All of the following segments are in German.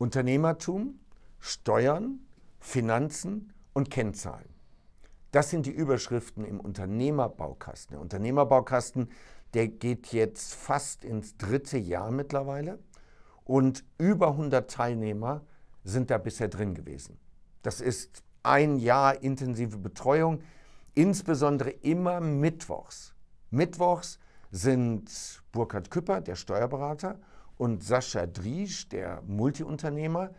Unternehmertum, Steuern, Finanzen und Kennzahlen. Das sind die Überschriften im Unternehmerbaukasten. Der Unternehmerbaukasten, der geht jetzt fast ins dritte Jahr mittlerweile und über 100 Teilnehmer sind da bisher drin gewesen. Das ist ein Jahr intensive Betreuung, insbesondere immer mittwochs. Mittwochs sind Burkhard Küpper, der Steuerberater, und Sascha Driesch, der Multiunternehmer,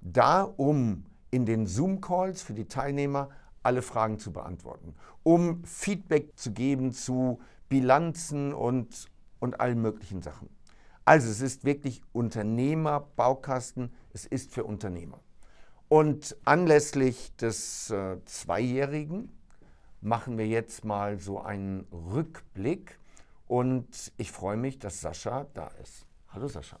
da, um in den Zoom-Calls für die Teilnehmer alle Fragen zu beantworten, um Feedback zu geben zu Bilanzen und, und allen möglichen Sachen. Also es ist wirklich Unternehmerbaukasten, es ist für Unternehmer. Und anlässlich des äh, Zweijährigen machen wir jetzt mal so einen Rückblick und ich freue mich, dass Sascha da ist. Hallo Sascha.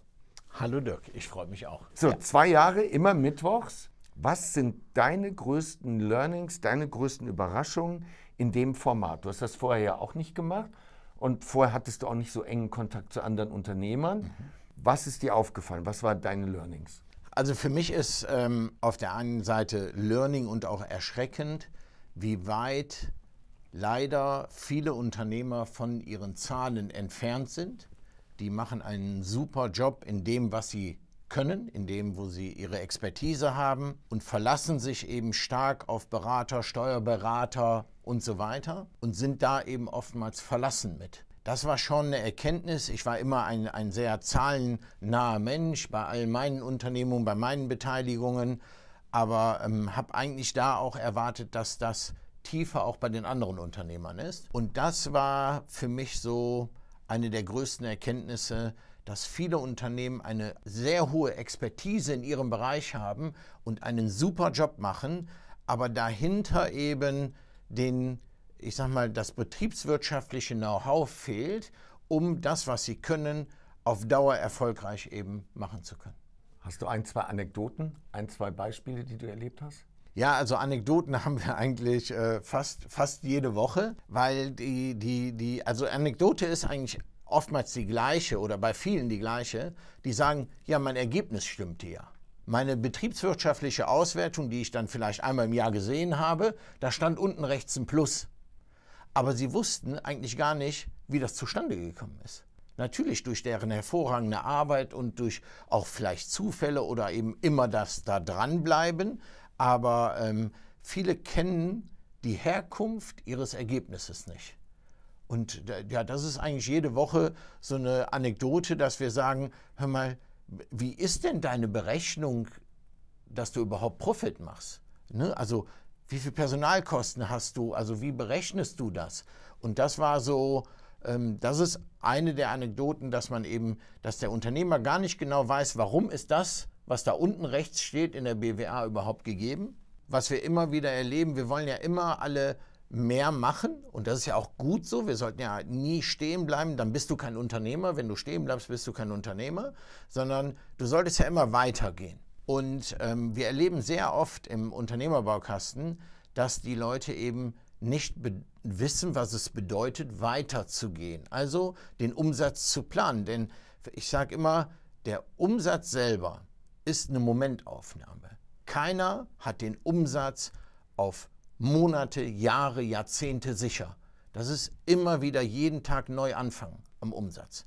Hallo Dirk, ich freue mich auch. So, zwei Jahre, immer mittwochs. Was sind deine größten Learnings, deine größten Überraschungen in dem Format? Du hast das vorher ja auch nicht gemacht und vorher hattest du auch nicht so engen Kontakt zu anderen Unternehmern. Mhm. Was ist dir aufgefallen? Was waren deine Learnings? Also für mich ist ähm, auf der einen Seite Learning und auch erschreckend, wie weit leider viele Unternehmer von ihren Zahlen entfernt sind die machen einen super Job in dem, was sie können, in dem, wo sie ihre Expertise haben und verlassen sich eben stark auf Berater, Steuerberater und so weiter und sind da eben oftmals verlassen mit. Das war schon eine Erkenntnis. Ich war immer ein, ein sehr zahlennaher Mensch bei all meinen Unternehmungen, bei meinen Beteiligungen, aber ähm, habe eigentlich da auch erwartet, dass das tiefer auch bei den anderen Unternehmern ist. Und das war für mich so eine der größten Erkenntnisse, dass viele Unternehmen eine sehr hohe Expertise in ihrem Bereich haben und einen super Job machen, aber dahinter eben den, ich sag mal, das betriebswirtschaftliche Know-how fehlt, um das, was sie können, auf Dauer erfolgreich eben machen zu können. Hast du ein, zwei Anekdoten, ein, zwei Beispiele, die du erlebt hast? Ja, also Anekdoten haben wir eigentlich äh, fast, fast jede Woche, weil die, die, die, also Anekdote ist eigentlich oftmals die gleiche oder bei vielen die gleiche, die sagen, ja, mein Ergebnis stimmt ja. Meine betriebswirtschaftliche Auswertung, die ich dann vielleicht einmal im Jahr gesehen habe, da stand unten rechts ein Plus. Aber sie wussten eigentlich gar nicht, wie das zustande gekommen ist. Natürlich durch deren hervorragende Arbeit und durch auch vielleicht Zufälle oder eben immer das da dranbleiben, aber ähm, viele kennen die Herkunft ihres Ergebnisses nicht. Und äh, ja, das ist eigentlich jede Woche so eine Anekdote, dass wir sagen, hör mal, wie ist denn deine Berechnung, dass du überhaupt Profit machst? Ne? Also wie viel Personalkosten hast du? Also wie berechnest du das? Und das war so, ähm, das ist eine der Anekdoten, dass man eben, dass der Unternehmer gar nicht genau weiß, warum ist das was da unten rechts steht in der BWA überhaupt gegeben? Was wir immer wieder erleben, wir wollen ja immer alle mehr machen und das ist ja auch gut so. Wir sollten ja nie stehen bleiben, dann bist du kein Unternehmer. Wenn du stehen bleibst, bist du kein Unternehmer, sondern du solltest ja immer weitergehen. Und ähm, wir erleben sehr oft im Unternehmerbaukasten, dass die Leute eben nicht wissen, was es bedeutet, weiterzugehen. Also den Umsatz zu planen. Denn ich sage immer, der Umsatz selber ist eine Momentaufnahme. Keiner hat den Umsatz auf Monate, Jahre, Jahrzehnte sicher. Das ist immer wieder jeden Tag neu anfangen am Umsatz.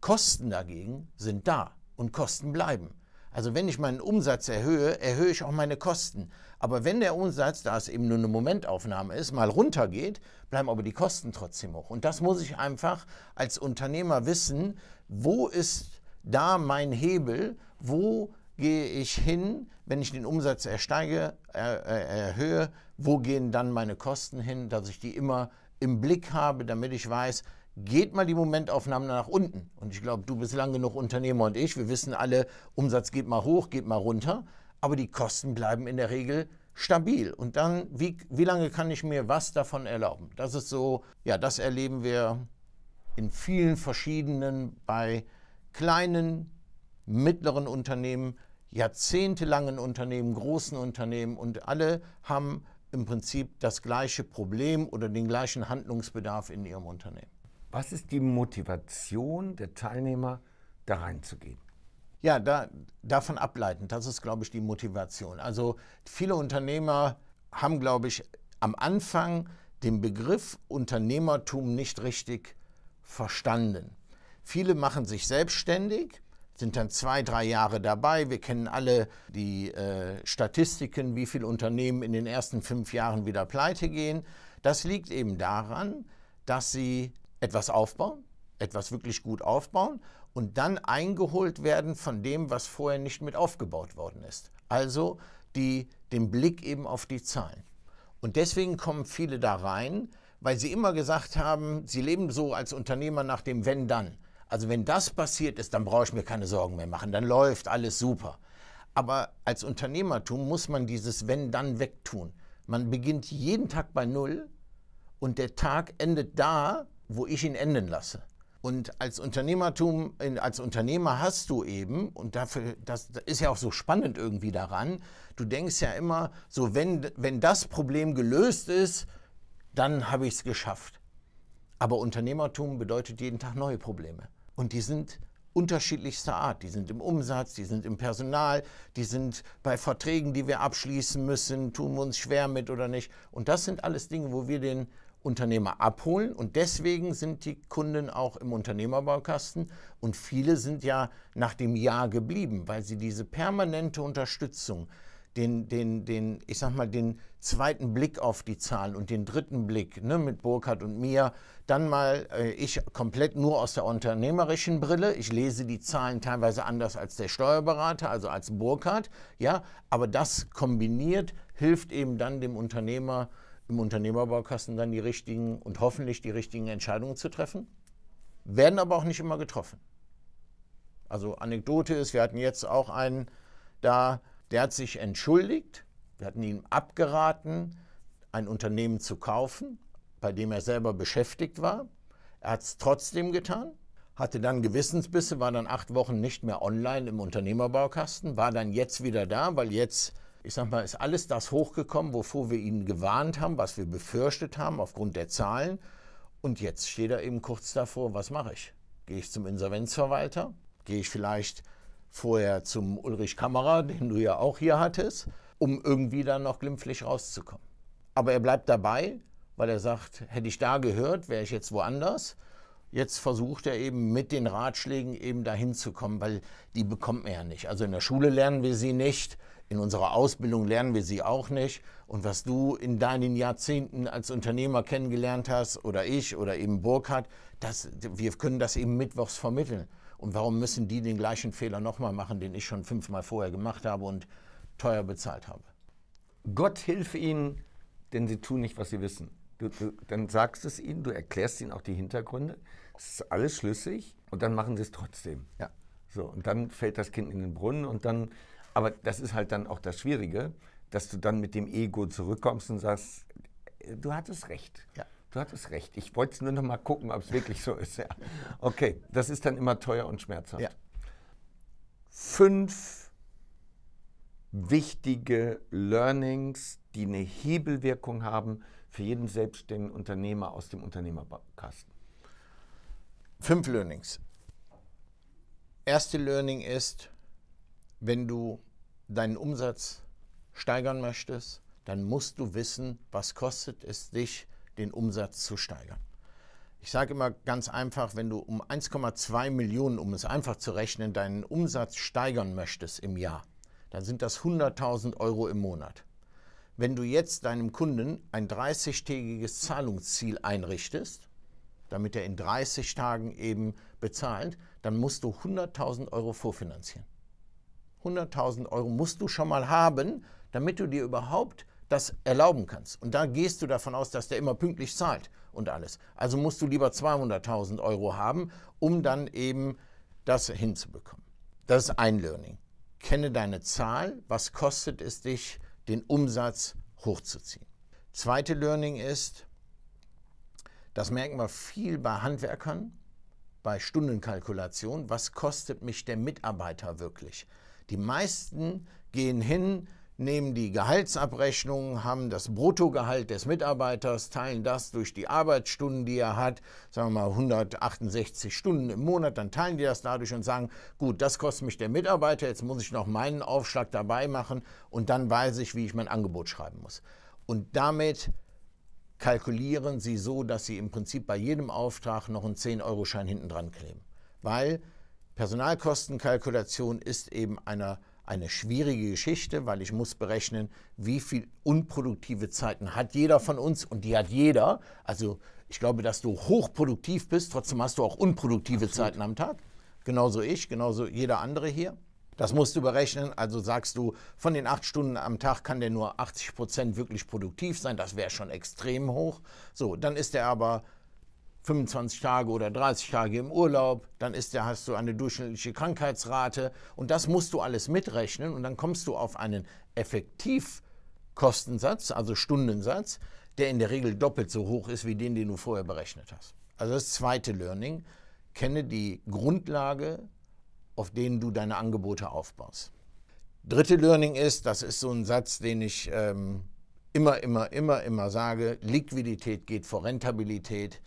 Kosten dagegen sind da und Kosten bleiben. Also wenn ich meinen Umsatz erhöhe, erhöhe ich auch meine Kosten. Aber wenn der Umsatz, da es eben nur eine Momentaufnahme ist, mal runtergeht, bleiben aber die Kosten trotzdem hoch. Und das muss ich einfach als Unternehmer wissen, wo ist da mein Hebel, wo gehe ich hin, wenn ich den Umsatz ersteige, er, er, erhöhe, wo gehen dann meine Kosten hin, dass ich die immer im Blick habe, damit ich weiß, geht mal die Momentaufnahme nach unten. Und ich glaube, du bist lange genug Unternehmer und ich, wir wissen alle, Umsatz geht mal hoch, geht mal runter, aber die Kosten bleiben in der Regel stabil. Und dann, wie, wie lange kann ich mir was davon erlauben? Das ist so, ja, das erleben wir in vielen verschiedenen, bei kleinen mittleren Unternehmen, jahrzehntelangen Unternehmen, großen Unternehmen und alle haben im Prinzip das gleiche Problem oder den gleichen Handlungsbedarf in ihrem Unternehmen. Was ist die Motivation der Teilnehmer, da reinzugehen? Ja, da, davon ableitend, das ist, glaube ich, die Motivation. Also viele Unternehmer haben, glaube ich, am Anfang den Begriff Unternehmertum nicht richtig verstanden. Viele machen sich selbstständig sind dann zwei, drei Jahre dabei. Wir kennen alle die äh, Statistiken, wie viele Unternehmen in den ersten fünf Jahren wieder pleite gehen. Das liegt eben daran, dass sie etwas aufbauen, etwas wirklich gut aufbauen und dann eingeholt werden von dem, was vorher nicht mit aufgebaut worden ist. Also die, den Blick eben auf die Zahlen. Und deswegen kommen viele da rein, weil sie immer gesagt haben, sie leben so als Unternehmer nach dem Wenn dann. Also wenn das passiert ist, dann brauche ich mir keine Sorgen mehr machen, dann läuft alles super. Aber als Unternehmertum muss man dieses Wenn dann wegtun. Man beginnt jeden Tag bei Null und der Tag endet da, wo ich ihn enden lasse. Und als Unternehmertum, als Unternehmer hast du eben, und dafür, das, das ist ja auch so spannend irgendwie daran, du denkst ja immer, so wenn, wenn das Problem gelöst ist, dann habe ich es geschafft. Aber Unternehmertum bedeutet jeden Tag neue Probleme. Und die sind unterschiedlichster Art. Die sind im Umsatz, die sind im Personal, die sind bei Verträgen, die wir abschließen müssen, tun wir uns schwer mit oder nicht. Und das sind alles Dinge, wo wir den Unternehmer abholen und deswegen sind die Kunden auch im Unternehmerbaukasten und viele sind ja nach dem Jahr geblieben, weil sie diese permanente Unterstützung den, den, den, ich sag mal, den zweiten Blick auf die Zahlen und den dritten Blick ne, mit Burkhardt und mir, dann mal äh, ich komplett nur aus der unternehmerischen Brille. Ich lese die Zahlen teilweise anders als der Steuerberater, also als Burkhardt, ja, aber das kombiniert hilft eben dann dem Unternehmer im Unternehmerbaukasten dann die richtigen und hoffentlich die richtigen Entscheidungen zu treffen, werden aber auch nicht immer getroffen. Also Anekdote ist, wir hatten jetzt auch einen da, der hat sich entschuldigt. Wir hatten ihm abgeraten, ein Unternehmen zu kaufen, bei dem er selber beschäftigt war. Er hat es trotzdem getan, hatte dann Gewissensbisse, war dann acht Wochen nicht mehr online im Unternehmerbaukasten, war dann jetzt wieder da, weil jetzt, ich sag mal, ist alles das hochgekommen, wovor wir ihn gewarnt haben, was wir befürchtet haben aufgrund der Zahlen. Und jetzt steht er eben kurz davor, was mache ich? Gehe ich zum Insolvenzverwalter? Gehe ich vielleicht vorher zum Ulrich Kammerer, den du ja auch hier hattest, um irgendwie dann noch glimpflich rauszukommen. Aber er bleibt dabei, weil er sagt, hätte ich da gehört, wäre ich jetzt woanders. Jetzt versucht er eben mit den Ratschlägen eben dahin zu kommen, weil die bekommt man ja nicht. Also in der Schule lernen wir sie nicht, in unserer Ausbildung lernen wir sie auch nicht. Und was du in deinen Jahrzehnten als Unternehmer kennengelernt hast, oder ich, oder eben Burkhard, das, wir können das eben mittwochs vermitteln. Und warum müssen die den gleichen Fehler nochmal machen, den ich schon fünfmal vorher gemacht habe und teuer bezahlt habe? Gott hilf ihnen, denn sie tun nicht, was sie wissen. Du, du, dann sagst es ihnen, du erklärst ihnen auch die Hintergründe. Es ist alles schlüssig und dann machen sie es trotzdem. Ja. So, und dann fällt das Kind in den Brunnen und dann, aber das ist halt dann auch das Schwierige, dass du dann mit dem Ego zurückkommst und sagst, äh, du hattest recht. Ja. Du hattest recht. Ich wollte es nur noch mal gucken, ob es wirklich so ist. Ja. Okay, das ist dann immer teuer und schmerzhaft. Ja. Fünf wichtige Learnings, die eine Hebelwirkung haben für jeden selbstständigen Unternehmer aus dem Unternehmerkasten. Fünf Learnings. Erste Learning ist, wenn du deinen Umsatz steigern möchtest, dann musst du wissen, was kostet es dich, den Umsatz zu steigern. Ich sage immer ganz einfach, wenn du um 1,2 Millionen, um es einfach zu rechnen, deinen Umsatz steigern möchtest im Jahr, dann sind das 100.000 Euro im Monat. Wenn du jetzt deinem Kunden ein 30-tägiges Zahlungsziel einrichtest, damit er in 30 Tagen eben bezahlt, dann musst du 100.000 Euro vorfinanzieren. 100.000 Euro musst du schon mal haben, damit du dir überhaupt das erlauben kannst. Und da gehst du davon aus, dass der immer pünktlich zahlt und alles. Also musst du lieber 200.000 Euro haben, um dann eben das hinzubekommen. Das ist ein Learning. Kenne deine Zahl, was kostet es dich, den Umsatz hochzuziehen. Zweite Learning ist, das merken wir viel bei Handwerkern, bei Stundenkalkulation, was kostet mich der Mitarbeiter wirklich? Die meisten gehen hin, nehmen die Gehaltsabrechnungen, haben das Bruttogehalt des Mitarbeiters, teilen das durch die Arbeitsstunden, die er hat, sagen wir mal 168 Stunden im Monat, dann teilen die das dadurch und sagen, gut, das kostet mich der Mitarbeiter, jetzt muss ich noch meinen Aufschlag dabei machen und dann weiß ich, wie ich mein Angebot schreiben muss. Und damit kalkulieren sie so, dass sie im Prinzip bei jedem Auftrag noch einen 10-Euro-Schein hinten dran kleben. Weil Personalkostenkalkulation ist eben einer eine schwierige Geschichte, weil ich muss berechnen, wie viel unproduktive Zeiten hat jeder von uns und die hat jeder. Also ich glaube, dass du hochproduktiv bist, trotzdem hast du auch unproduktive Absolut. Zeiten am Tag. Genauso ich, genauso jeder andere hier. Das musst du berechnen. Also sagst du, von den acht Stunden am Tag kann der nur 80 Prozent wirklich produktiv sein. Das wäre schon extrem hoch. So, dann ist er aber 25 Tage oder 30 Tage im Urlaub, dann ist, der, hast du eine durchschnittliche Krankheitsrate und das musst du alles mitrechnen und dann kommst du auf einen Effektivkostensatz, also Stundensatz, der in der Regel doppelt so hoch ist wie den, den du vorher berechnet hast. Also das zweite Learning, kenne die Grundlage, auf denen du deine Angebote aufbaust. Dritte Learning ist, das ist so ein Satz, den ich ähm, immer, immer, immer, immer sage, Liquidität geht vor Rentabilität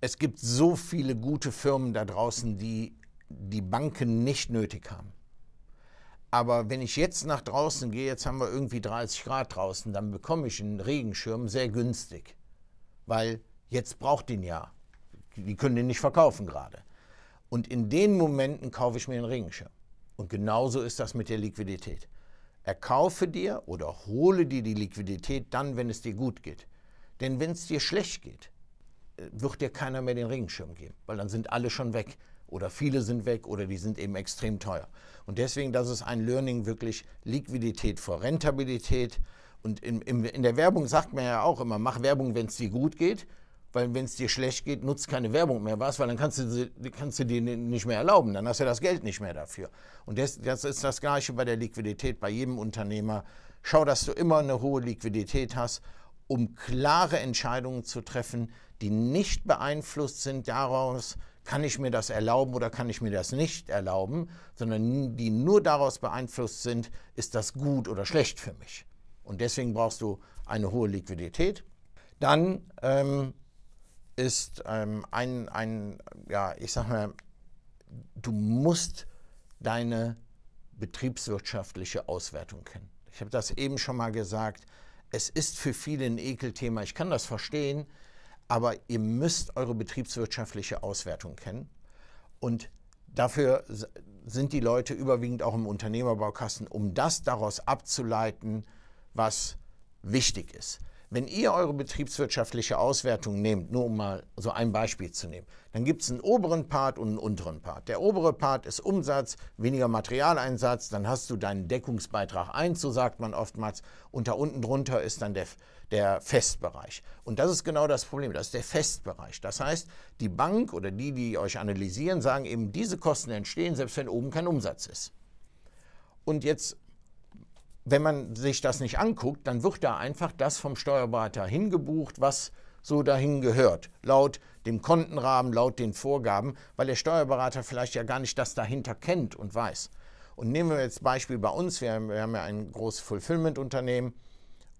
es gibt so viele gute Firmen da draußen, die die Banken nicht nötig haben. Aber wenn ich jetzt nach draußen gehe, jetzt haben wir irgendwie 30 Grad draußen, dann bekomme ich einen Regenschirm sehr günstig, weil jetzt braucht ihn ja. Die können den nicht verkaufen gerade. Und in den Momenten kaufe ich mir einen Regenschirm. Und genauso ist das mit der Liquidität. Erkaufe dir oder hole dir die Liquidität dann, wenn es dir gut geht. Denn wenn es dir schlecht geht, wird dir keiner mehr den Regenschirm geben, weil dann sind alle schon weg oder viele sind weg oder die sind eben extrem teuer. Und deswegen, das ist ein Learning wirklich Liquidität vor Rentabilität. Und in, in, in der Werbung sagt man ja auch immer, mach Werbung, wenn es dir gut geht, weil wenn es dir schlecht geht, nutzt keine Werbung mehr was, weil dann kannst du, kannst du dir nicht mehr erlauben, dann hast du das Geld nicht mehr dafür. Und das, das ist das Gleiche bei der Liquidität bei jedem Unternehmer. Schau, dass du immer eine hohe Liquidität hast um klare Entscheidungen zu treffen, die nicht beeinflusst sind daraus, kann ich mir das erlauben oder kann ich mir das nicht erlauben, sondern die nur daraus beeinflusst sind, ist das gut oder schlecht für mich. Und deswegen brauchst du eine hohe Liquidität. Dann ähm, ist ähm, ein, ein, ja, ich sag mal, du musst deine betriebswirtschaftliche Auswertung kennen. Ich habe das eben schon mal gesagt es ist für viele ein Ekelthema, ich kann das verstehen, aber ihr müsst eure betriebswirtschaftliche Auswertung kennen. Und dafür sind die Leute überwiegend auch im Unternehmerbaukasten, um das daraus abzuleiten, was wichtig ist. Wenn ihr eure betriebswirtschaftliche Auswertung nehmt, nur um mal so ein Beispiel zu nehmen, dann gibt es einen oberen Part und einen unteren Part. Der obere Part ist Umsatz, weniger Materialeinsatz, dann hast du deinen Deckungsbeitrag 1, so sagt man oftmals, und da unten drunter ist dann der, der Festbereich. Und das ist genau das Problem, das ist der Festbereich. Das heißt, die Bank oder die, die euch analysieren, sagen eben, diese Kosten entstehen, selbst wenn oben kein Umsatz ist. Und jetzt wenn man sich das nicht anguckt, dann wird da einfach das vom Steuerberater hingebucht, was so dahin gehört, laut dem Kontenrahmen, laut den Vorgaben, weil der Steuerberater vielleicht ja gar nicht das dahinter kennt und weiß. Und nehmen wir jetzt Beispiel bei uns, wir, wir haben ja ein großes Fulfillment-Unternehmen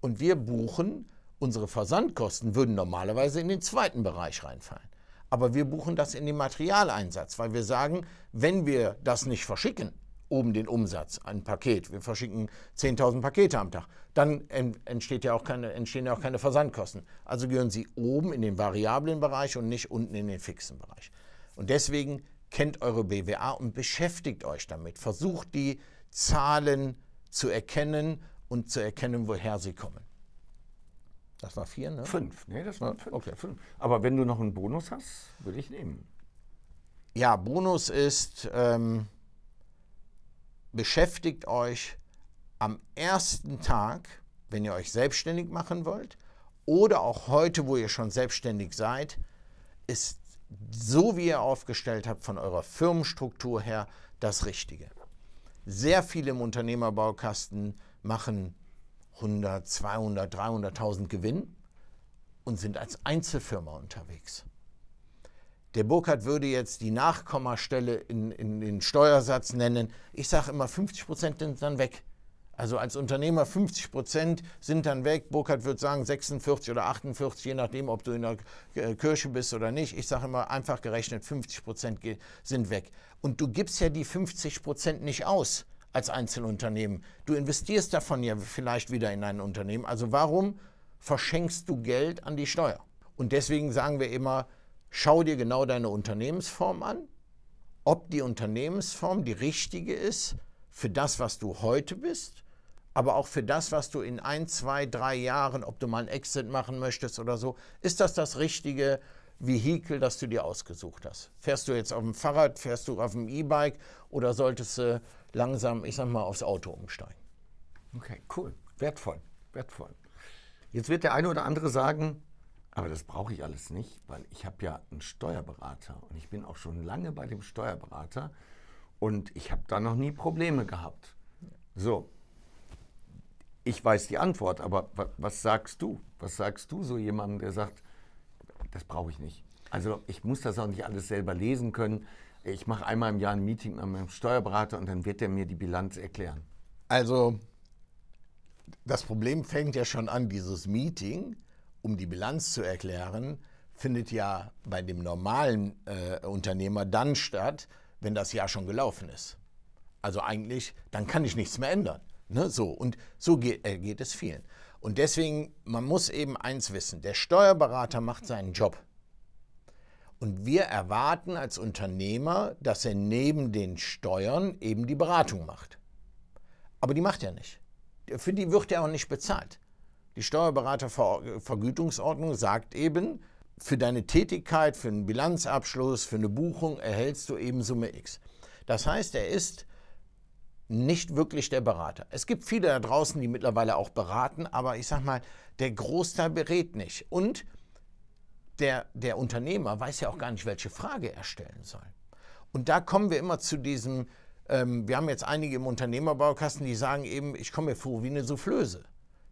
und wir buchen, unsere Versandkosten würden normalerweise in den zweiten Bereich reinfallen. Aber wir buchen das in den Materialeinsatz, weil wir sagen, wenn wir das nicht verschicken, oben den Umsatz, ein Paket. Wir verschicken 10.000 Pakete am Tag. Dann entsteht ja auch keine, entstehen ja auch keine Versandkosten. Also gehören sie oben in den variablen Bereich und nicht unten in den fixen Bereich. Und deswegen kennt eure BWA und beschäftigt euch damit. Versucht die Zahlen zu erkennen und zu erkennen, woher sie kommen. Das war vier, ne? Fünf. Nee, das war fünf. Okay. fünf. Aber wenn du noch einen Bonus hast, würde ich nehmen. Ja, Bonus ist. Ähm beschäftigt euch am ersten Tag, wenn ihr euch selbstständig machen wollt, oder auch heute, wo ihr schon selbstständig seid, ist so, wie ihr aufgestellt habt, von eurer Firmenstruktur her das Richtige. Sehr viele im Unternehmerbaukasten machen 100, 200, 300.000 Gewinn und sind als Einzelfirma unterwegs. Der Burkhardt würde jetzt die Nachkommastelle in, in den Steuersatz nennen. Ich sage immer, 50 Prozent sind dann weg. Also als Unternehmer 50 Prozent sind dann weg. Burkhardt würde sagen 46 oder 48, je nachdem, ob du in der äh, Kirche bist oder nicht. Ich sage immer einfach gerechnet, 50 Prozent sind weg. Und du gibst ja die 50 Prozent nicht aus als Einzelunternehmen. Du investierst davon ja vielleicht wieder in ein Unternehmen. Also warum verschenkst du Geld an die Steuer? Und deswegen sagen wir immer, Schau dir genau deine Unternehmensform an, ob die Unternehmensform die richtige ist für das, was du heute bist, aber auch für das, was du in ein, zwei, drei Jahren, ob du mal einen Exit machen möchtest oder so, ist das das richtige Vehikel, das du dir ausgesucht hast? Fährst du jetzt auf dem Fahrrad, fährst du auf dem E-Bike oder solltest du langsam, ich sag mal, aufs Auto umsteigen? Okay, cool, wertvoll, wertvoll. Jetzt wird der eine oder andere sagen, aber das brauche ich alles nicht, weil ich habe ja einen Steuerberater und ich bin auch schon lange bei dem Steuerberater und ich habe da noch nie Probleme gehabt. So, ich weiß die Antwort, aber was sagst du? Was sagst du so jemandem, der sagt, das brauche ich nicht? Also ich muss das auch nicht alles selber lesen können. Ich mache einmal im Jahr ein Meeting mit meinem Steuerberater und dann wird er mir die Bilanz erklären. Also das Problem fängt ja schon an, dieses Meeting um die Bilanz zu erklären, findet ja bei dem normalen äh, Unternehmer dann statt, wenn das Jahr schon gelaufen ist. Also eigentlich, dann kann ich nichts mehr ändern. Ne? So, und so geht, äh, geht es vielen. Und deswegen, man muss eben eins wissen, der Steuerberater macht seinen Job. Und wir erwarten als Unternehmer, dass er neben den Steuern eben die Beratung macht. Aber die macht er nicht. Für die wird er auch nicht bezahlt. Die Steuerberatervergütungsordnung sagt eben, für deine Tätigkeit, für einen Bilanzabschluss, für eine Buchung erhältst du eben Summe X. Das heißt, er ist nicht wirklich der Berater. Es gibt viele da draußen, die mittlerweile auch beraten, aber ich sag mal, der Großteil berät nicht. Und der, der Unternehmer weiß ja auch gar nicht, welche Frage er stellen soll. Und da kommen wir immer zu diesem, ähm, wir haben jetzt einige im Unternehmerbaukasten, die sagen eben, ich komme mir vor wie eine Soufflöse.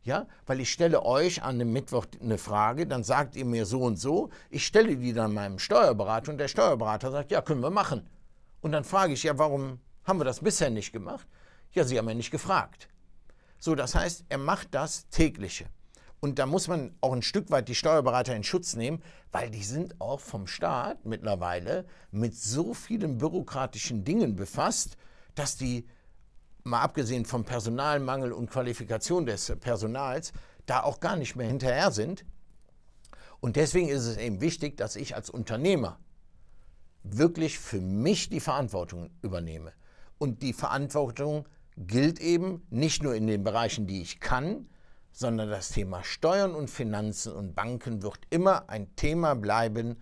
Ja, weil ich stelle euch an dem Mittwoch eine Frage, dann sagt ihr mir so und so, ich stelle die dann meinem Steuerberater und der Steuerberater sagt, ja, können wir machen. Und dann frage ich, ja, warum haben wir das bisher nicht gemacht? Ja, sie haben ja nicht gefragt. So, das heißt, er macht das tägliche. Und da muss man auch ein Stück weit die Steuerberater in Schutz nehmen, weil die sind auch vom Staat mittlerweile mit so vielen bürokratischen Dingen befasst, dass die mal abgesehen vom Personalmangel und Qualifikation des Personals, da auch gar nicht mehr hinterher sind. Und deswegen ist es eben wichtig, dass ich als Unternehmer wirklich für mich die Verantwortung übernehme. Und die Verantwortung gilt eben nicht nur in den Bereichen, die ich kann, sondern das Thema Steuern und Finanzen und Banken wird immer ein Thema bleiben,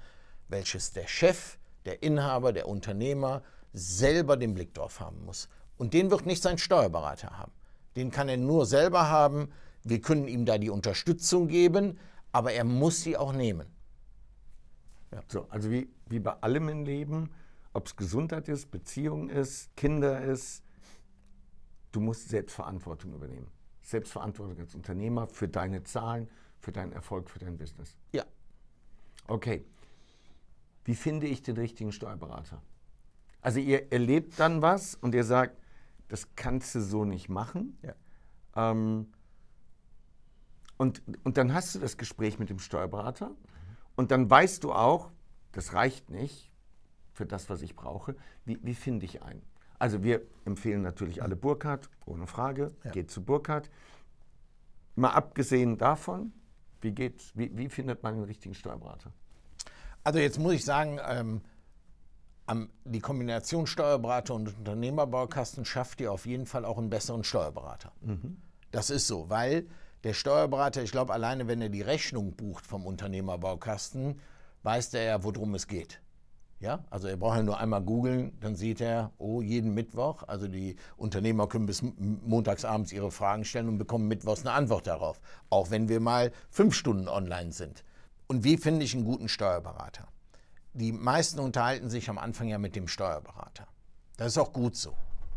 welches der Chef, der Inhaber, der Unternehmer selber den Blick drauf haben muss. Und den wird nicht sein Steuerberater haben. Den kann er nur selber haben. Wir können ihm da die Unterstützung geben, aber er muss sie auch nehmen. Ja. So, also wie, wie bei allem im Leben, ob es Gesundheit ist, Beziehung ist, Kinder ist, du musst Selbstverantwortung übernehmen. Selbstverantwortung als Unternehmer für deine Zahlen, für deinen Erfolg, für dein Business. Ja. Okay. Wie finde ich den richtigen Steuerberater? Also ihr erlebt dann was und ihr sagt, das kannst du so nicht machen. Ja. Ähm, und, und dann hast du das Gespräch mit dem Steuerberater mhm. und dann weißt du auch, das reicht nicht für das, was ich brauche. Wie, wie finde ich einen? Also wir empfehlen natürlich alle Burkhardt, ohne Frage. Ja. Geht zu Burkhardt. Mal abgesehen davon, wie geht's? Wie, wie findet man den richtigen Steuerberater? Also jetzt muss ich sagen, ähm am, die Kombination Steuerberater und Unternehmerbaukasten schafft dir auf jeden Fall auch einen besseren Steuerberater. Mhm. Das ist so, weil der Steuerberater, ich glaube, alleine wenn er die Rechnung bucht vom Unternehmerbaukasten, weiß er ja, worum es geht. Ja, also er braucht ja nur einmal googeln, dann sieht er, oh, jeden Mittwoch, also die Unternehmer können bis montagsabends ihre Fragen stellen und bekommen mittwochs eine Antwort darauf, auch wenn wir mal fünf Stunden online sind. Und wie finde ich einen guten Steuerberater? die meisten unterhalten sich am Anfang ja mit dem Steuerberater. Das ist auch gut so,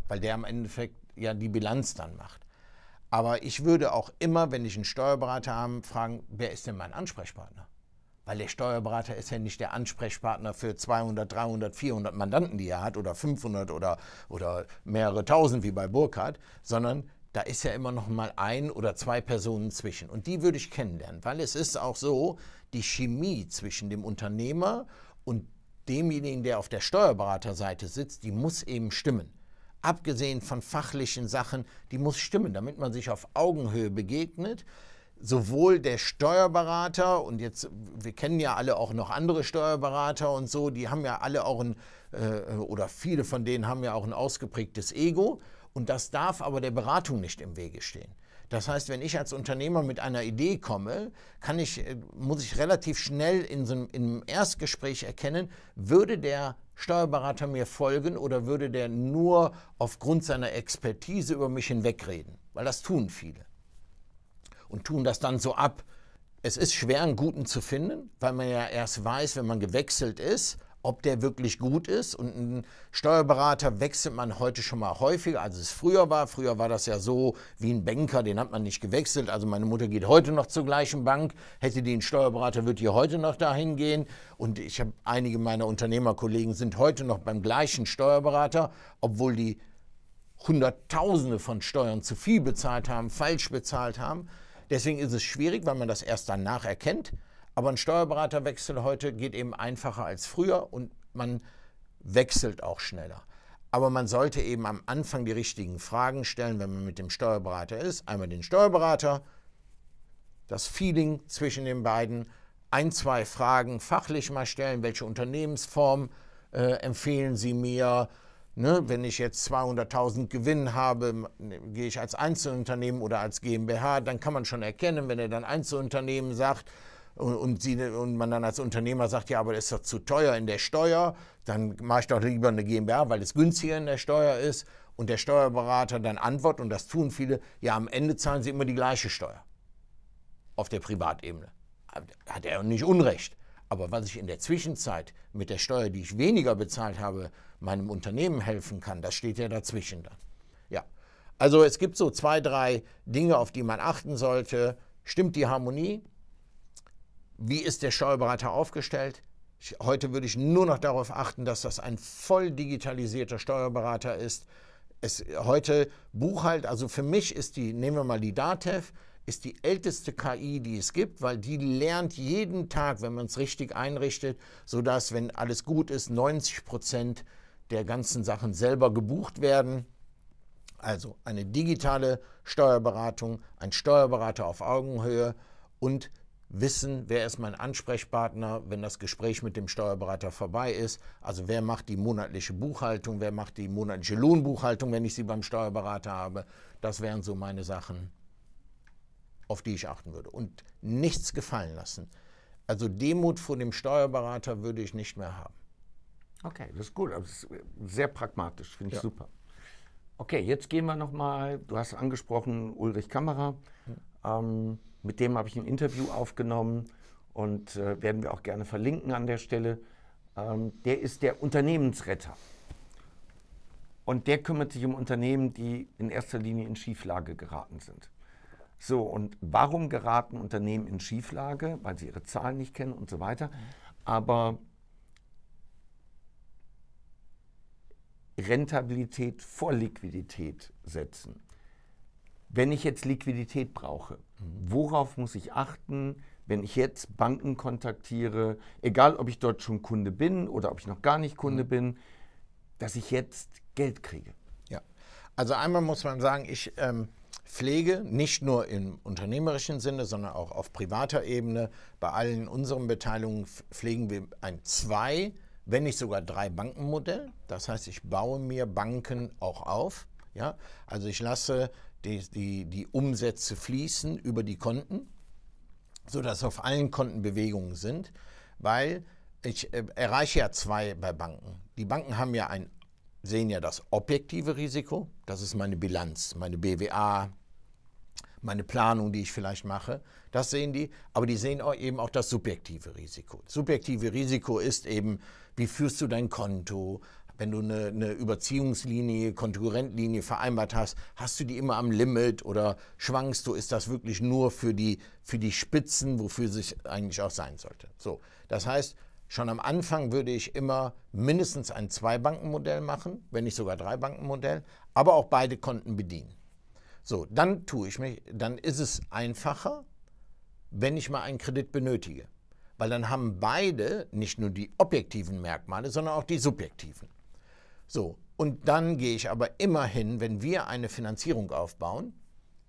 weil der im Endeffekt ja die Bilanz dann macht. Aber ich würde auch immer, wenn ich einen Steuerberater habe, fragen, wer ist denn mein Ansprechpartner? Weil der Steuerberater ist ja nicht der Ansprechpartner für 200, 300, 400 Mandanten, die er hat, oder 500 oder, oder mehrere tausend wie bei Burkhardt, sondern da ist ja immer noch mal ein oder zwei Personen zwischen. Und die würde ich kennenlernen, weil es ist auch so, die Chemie zwischen dem Unternehmer und demjenigen, der auf der Steuerberaterseite sitzt, die muss eben stimmen. Abgesehen von fachlichen Sachen, die muss stimmen, damit man sich auf Augenhöhe begegnet sowohl der Steuerberater und jetzt, wir kennen ja alle auch noch andere Steuerberater und so, die haben ja alle auch ein, äh, oder viele von denen haben ja auch ein ausgeprägtes Ego und das darf aber der Beratung nicht im Wege stehen. Das heißt, wenn ich als Unternehmer mit einer Idee komme, kann ich, äh, muss ich relativ schnell in so einem, Erstgespräch erkennen, würde der Steuerberater mir folgen oder würde der nur aufgrund seiner Expertise über mich hinwegreden? Weil das tun viele. Und tun das dann so ab. Es ist schwer, einen guten zu finden, weil man ja erst weiß, wenn man gewechselt ist, ob der wirklich gut ist. Und einen Steuerberater wechselt man heute schon mal häufiger, als es früher war. Früher war das ja so wie ein Banker, den hat man nicht gewechselt. Also meine Mutter geht heute noch zur gleichen Bank. Hätte die einen Steuerberater, wird die heute noch dahin gehen. Und ich habe einige meiner Unternehmerkollegen sind heute noch beim gleichen Steuerberater, obwohl die Hunderttausende von Steuern zu viel bezahlt haben, falsch bezahlt haben. Deswegen ist es schwierig, weil man das erst danach erkennt. Aber ein Steuerberaterwechsel heute geht eben einfacher als früher und man wechselt auch schneller. Aber man sollte eben am Anfang die richtigen Fragen stellen, wenn man mit dem Steuerberater ist. Einmal den Steuerberater, das Feeling zwischen den beiden, ein, zwei Fragen fachlich mal stellen. Welche Unternehmensform äh, empfehlen Sie mir? Ne, wenn ich jetzt 200.000 Gewinn habe, gehe ich als Einzelunternehmen oder als GmbH, dann kann man schon erkennen, wenn er dann Einzelunternehmen sagt, und, sie, und man dann als Unternehmer sagt, ja, aber das ist doch zu teuer in der Steuer, dann mache ich doch lieber eine GmbH, weil es günstiger in der Steuer ist. Und der Steuerberater dann antwortet, und das tun viele, ja, am Ende zahlen sie immer die gleiche Steuer auf der Privatebene. Hat er nicht Unrecht. Aber was ich in der Zwischenzeit mit der Steuer, die ich weniger bezahlt habe, meinem Unternehmen helfen kann, das steht ja dazwischen dann. Ja. Also es gibt so zwei, drei Dinge, auf die man achten sollte. Stimmt die Harmonie? Wie ist der Steuerberater aufgestellt? heute würde ich nur noch darauf achten, dass das ein voll digitalisierter Steuerberater ist. Es, heute Buchhalt, also für mich ist die, nehmen wir mal die DATEV, ist die älteste KI, die es gibt, weil die lernt jeden Tag, wenn man es richtig einrichtet, sodass, wenn alles gut ist, 90 Prozent der ganzen Sachen selber gebucht werden. Also eine digitale Steuerberatung, ein Steuerberater auf Augenhöhe und wissen, wer ist mein Ansprechpartner, wenn das Gespräch mit dem Steuerberater vorbei ist. Also wer macht die monatliche Buchhaltung, wer macht die monatliche Lohnbuchhaltung, wenn ich sie beim Steuerberater habe. Das wären so meine Sachen, auf die ich achten würde. Und nichts gefallen lassen. Also Demut vor dem Steuerberater würde ich nicht mehr haben. Okay, das ist gut. Das ist sehr pragmatisch, finde ich ja. super. Okay, jetzt gehen wir nochmal, du hast angesprochen, Ulrich Kammerer. Hm. Ähm, mit dem habe ich ein Interview aufgenommen und äh, werden wir auch gerne verlinken an der Stelle. Ähm, der ist der Unternehmensretter. Und der kümmert sich um Unternehmen, die in erster Linie in Schieflage geraten sind. So, und warum geraten Unternehmen in Schieflage? Weil sie ihre Zahlen nicht kennen und so weiter. Aber Rentabilität vor Liquidität setzen. Wenn ich jetzt Liquidität brauche, worauf muss ich achten, wenn ich jetzt Banken kontaktiere, egal ob ich dort schon Kunde bin oder ob ich noch gar nicht Kunde mhm. bin, dass ich jetzt Geld kriege? Ja, also einmal muss man sagen, ich ähm, pflege nicht nur im unternehmerischen Sinne, sondern auch auf privater Ebene, bei allen unseren Beteiligungen pflegen wir ein Zwei- wenn nicht sogar drei Bankenmodell. Das heißt, ich baue mir Banken auch auf. Ja? Also ich lasse die, die, die Umsätze fließen über die Konten, sodass auf allen Konten Bewegungen sind, weil ich äh, erreiche ja zwei bei Banken. Die Banken haben ja ein, sehen ja das objektive Risiko, das ist meine Bilanz, meine BWA, meine Planung, die ich vielleicht mache, das sehen die, aber die sehen auch eben auch das subjektive Risiko. subjektive Risiko ist eben, wie führst du dein Konto, wenn du eine, eine Überziehungslinie, Konkurrentlinie vereinbart hast, hast du die immer am Limit oder schwankst du? Ist das wirklich nur für die, für die Spitzen, wofür es eigentlich auch sein sollte? So, das heißt, schon am Anfang würde ich immer mindestens ein Zwei-Banken-Modell machen, wenn nicht sogar Drei-Banken-Modell, aber auch beide Konten bedienen. So, dann tue ich mich, dann ist es einfacher, wenn ich mal einen Kredit benötige. Weil dann haben beide nicht nur die objektiven Merkmale, sondern auch die subjektiven. So, und dann gehe ich aber immerhin, wenn wir eine Finanzierung aufbauen,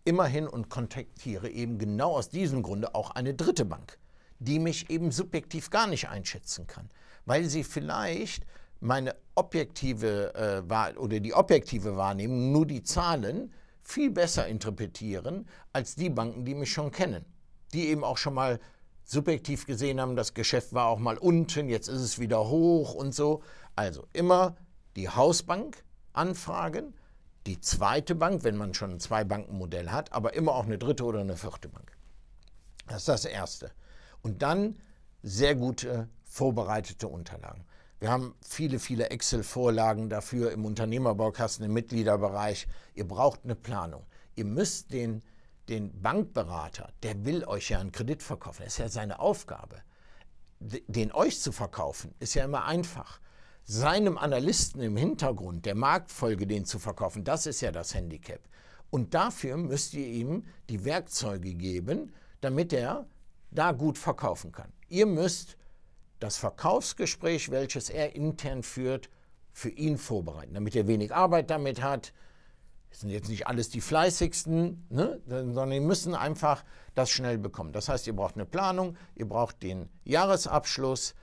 immerhin und kontaktiere eben genau aus diesem Grunde auch eine dritte Bank, die mich eben subjektiv gar nicht einschätzen kann, weil sie vielleicht meine objektive äh, oder die objektive Wahrnehmung, nur die Zahlen, viel besser interpretieren als die Banken, die mich schon kennen, die eben auch schon mal subjektiv gesehen haben, das Geschäft war auch mal unten, jetzt ist es wieder hoch und so. Also immer die Hausbank anfragen, die zweite Bank, wenn man schon ein Zwei-Banken-Modell hat, aber immer auch eine dritte oder eine vierte Bank. Das ist das Erste. Und dann sehr gute vorbereitete Unterlagen. Wir haben viele, viele Excel-Vorlagen dafür im Unternehmerbaukasten, im Mitgliederbereich. Ihr braucht eine Planung. Ihr müsst den, den Bankberater, der will euch ja einen Kredit verkaufen, das ist ja seine Aufgabe. Den euch zu verkaufen, ist ja immer einfach seinem Analysten im Hintergrund der Marktfolge den zu verkaufen, das ist ja das Handicap. Und dafür müsst ihr ihm die Werkzeuge geben, damit er da gut verkaufen kann. Ihr müsst das Verkaufsgespräch, welches er intern führt, für ihn vorbereiten, damit er wenig Arbeit damit hat. Das sind jetzt nicht alles die fleißigsten, ne? sondern die müssen einfach das schnell bekommen. Das heißt, ihr braucht eine Planung, ihr braucht den Jahresabschluss,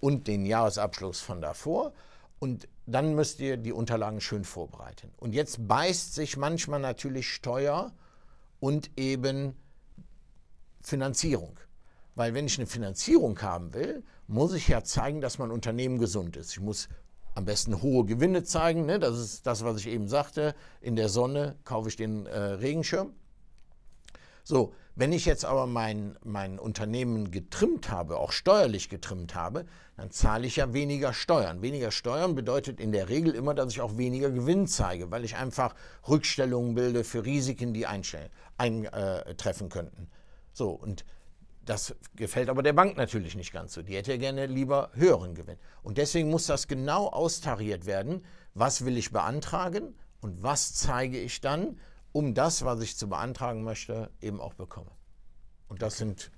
und den Jahresabschluss von davor. Und dann müsst ihr die Unterlagen schön vorbereiten. Und jetzt beißt sich manchmal natürlich Steuer und eben Finanzierung. Weil wenn ich eine Finanzierung haben will, muss ich ja zeigen, dass mein Unternehmen gesund ist. Ich muss am besten hohe Gewinne zeigen. Ne? Das ist das, was ich eben sagte. In der Sonne kaufe ich den äh, Regenschirm. So, wenn ich jetzt aber mein, mein Unternehmen getrimmt habe, auch steuerlich getrimmt habe, dann zahle ich ja weniger Steuern. Weniger Steuern bedeutet in der Regel immer, dass ich auch weniger Gewinn zeige, weil ich einfach Rückstellungen bilde für Risiken, die eintreffen äh, könnten. So, und das gefällt aber der Bank natürlich nicht ganz so. Die hätte ja gerne lieber höheren Gewinn. Und deswegen muss das genau austariert werden. Was will ich beantragen und was zeige ich dann? um das, was ich zu beantragen möchte, eben auch bekomme. Und das sind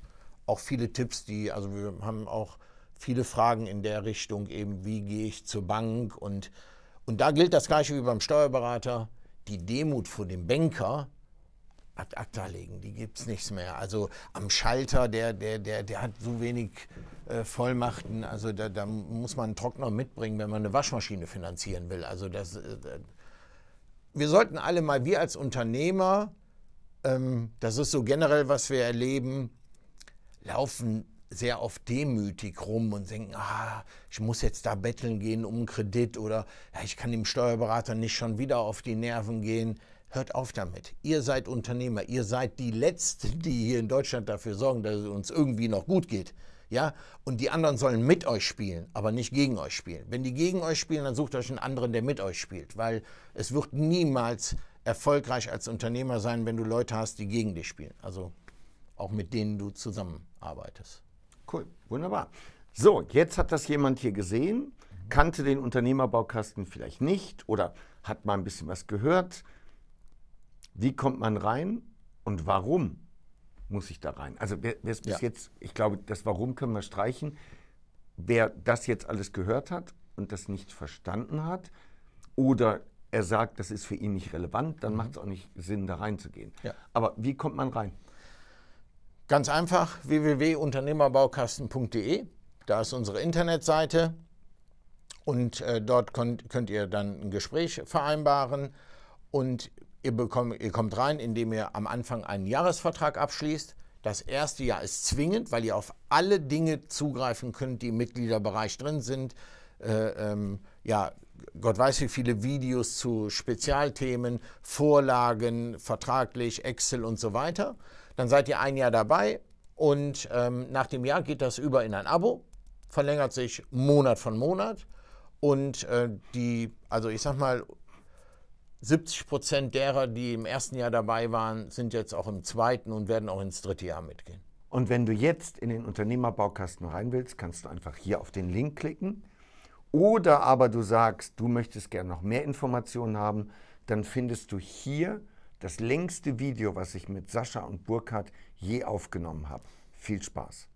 auch viele Tipps, die, also wir haben auch viele Fragen in der Richtung eben, wie gehe ich zur Bank und, und da gilt das gleiche wie beim Steuerberater, die Demut vor dem Banker ad acta legen, die gibt es nichts mehr. Also am Schalter, der, der, der, der hat so wenig äh, Vollmachten, also da, da, muss man einen Trockner mitbringen, wenn man eine Waschmaschine finanzieren will. Also das, äh, wir sollten alle mal, wir als Unternehmer, ähm, das ist so generell, was wir erleben, laufen sehr oft demütig rum und denken, ah, ich muss jetzt da betteln gehen um einen Kredit oder ja, ich kann dem Steuerberater nicht schon wieder auf die Nerven gehen. Hört auf damit. Ihr seid Unternehmer. Ihr seid die Letzten, die hier in Deutschland dafür sorgen, dass es uns irgendwie noch gut geht. Ja? Und die anderen sollen mit euch spielen, aber nicht gegen euch spielen. Wenn die gegen euch spielen, dann sucht euch einen anderen, der mit euch spielt, weil es wird niemals erfolgreich als Unternehmer sein, wenn du Leute hast, die gegen dich spielen. Also auch mit denen du zusammenarbeitest. Cool, wunderbar. So, jetzt hat das jemand hier gesehen, kannte den Unternehmerbaukasten vielleicht nicht oder hat mal ein bisschen was gehört. Wie kommt man rein und warum? muss ich da rein. Also wer es bis ja. jetzt, ich glaube, das Warum können wir streichen. Wer das jetzt alles gehört hat und das nicht verstanden hat oder er sagt, das ist für ihn nicht relevant, dann mhm. macht es auch nicht Sinn, da reinzugehen. Ja. Aber wie kommt man rein? Ganz einfach, www.unternehmerbaukasten.de. Da ist unsere Internetseite und äh, dort könnt, könnt ihr dann ein Gespräch vereinbaren. Und Ihr, bekommt, ihr kommt rein, indem ihr am Anfang einen Jahresvertrag abschließt. Das erste Jahr ist zwingend, weil ihr auf alle Dinge zugreifen könnt, die im Mitgliederbereich drin sind. Äh, ähm, ja, Gott weiß, wie viele Videos zu Spezialthemen, Vorlagen, vertraglich, Excel und so weiter. Dann seid ihr ein Jahr dabei und ähm, nach dem Jahr geht das über in ein Abo, verlängert sich Monat von Monat. Und äh, die, also ich sag mal, 70 Prozent derer, die im ersten Jahr dabei waren, sind jetzt auch im zweiten und werden auch ins dritte Jahr mitgehen. Und wenn du jetzt in den Unternehmerbaukasten rein willst, kannst du einfach hier auf den Link klicken. Oder aber du sagst, du möchtest gerne noch mehr Informationen haben, dann findest du hier das längste Video, was ich mit Sascha und Burkhard je aufgenommen habe. Viel Spaß!